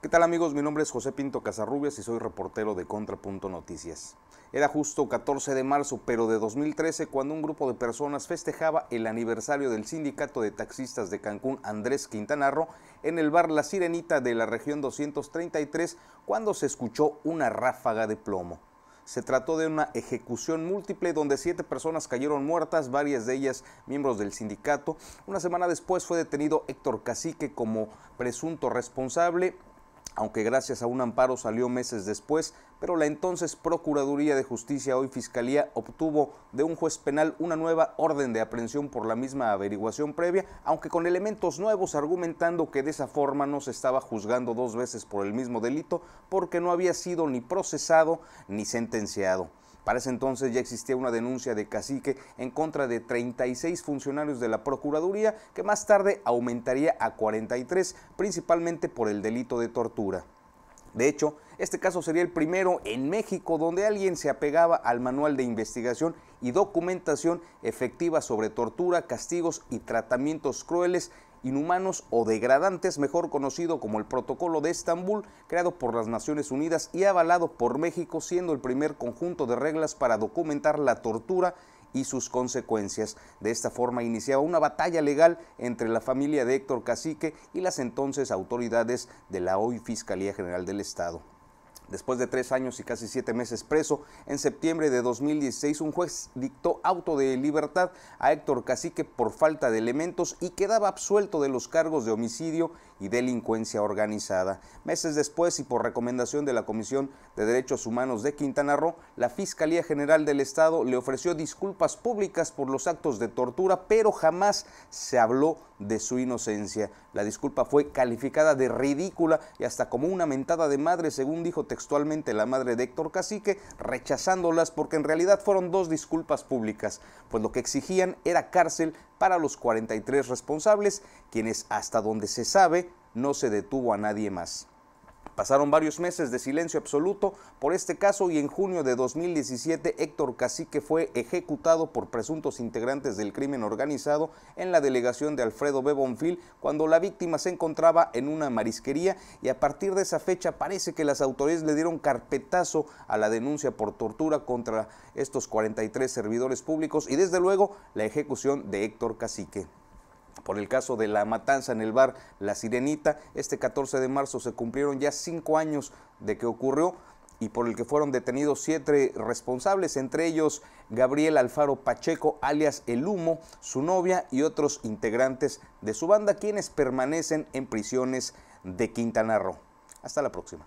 ¿Qué tal amigos? Mi nombre es José Pinto Casarrubias y soy reportero de Contrapunto Noticias. Era justo 14 de marzo, pero de 2013, cuando un grupo de personas festejaba el aniversario del sindicato de taxistas de Cancún Andrés Quintanarro en el bar La Sirenita de la región 233, cuando se escuchó una ráfaga de plomo. Se trató de una ejecución múltiple donde siete personas cayeron muertas, varias de ellas miembros del sindicato. Una semana después fue detenido Héctor Cacique como presunto responsable aunque gracias a un amparo salió meses después, pero la entonces Procuraduría de Justicia, hoy Fiscalía, obtuvo de un juez penal una nueva orden de aprehensión por la misma averiguación previa, aunque con elementos nuevos argumentando que de esa forma no se estaba juzgando dos veces por el mismo delito porque no había sido ni procesado ni sentenciado. Para ese entonces ya existía una denuncia de cacique en contra de 36 funcionarios de la Procuraduría que más tarde aumentaría a 43, principalmente por el delito de tortura. De hecho, este caso sería el primero en México donde alguien se apegaba al manual de investigación y documentación efectiva sobre tortura, castigos y tratamientos crueles inhumanos o degradantes, mejor conocido como el Protocolo de Estambul, creado por las Naciones Unidas y avalado por México, siendo el primer conjunto de reglas para documentar la tortura y sus consecuencias. De esta forma iniciaba una batalla legal entre la familia de Héctor Cacique y las entonces autoridades de la hoy Fiscalía General del Estado. Después de tres años y casi siete meses preso, en septiembre de 2016 un juez dictó auto de libertad a Héctor Cacique por falta de elementos y quedaba absuelto de los cargos de homicidio y delincuencia organizada. Meses después y por recomendación de la Comisión de Derechos Humanos de Quintana Roo, la Fiscalía General del Estado le ofreció disculpas públicas por los actos de tortura, pero jamás se habló de su inocencia. La disculpa fue calificada de ridícula y hasta como una mentada de madre, según dijo textualmente la madre de Héctor Cacique, rechazándolas porque en realidad fueron dos disculpas públicas, pues lo que exigían era cárcel para los 43 responsables, quienes hasta donde se sabe no se detuvo a nadie más. Pasaron varios meses de silencio absoluto por este caso y en junio de 2017 Héctor Cacique fue ejecutado por presuntos integrantes del crimen organizado en la delegación de Alfredo B. Bonfil cuando la víctima se encontraba en una marisquería y a partir de esa fecha parece que las autoridades le dieron carpetazo a la denuncia por tortura contra estos 43 servidores públicos y desde luego la ejecución de Héctor Cacique. Por el caso de la matanza en el bar La Sirenita, este 14 de marzo se cumplieron ya cinco años de que ocurrió y por el que fueron detenidos siete responsables, entre ellos Gabriel Alfaro Pacheco, alias El Humo, su novia y otros integrantes de su banda, quienes permanecen en prisiones de Quintana Roo. Hasta la próxima.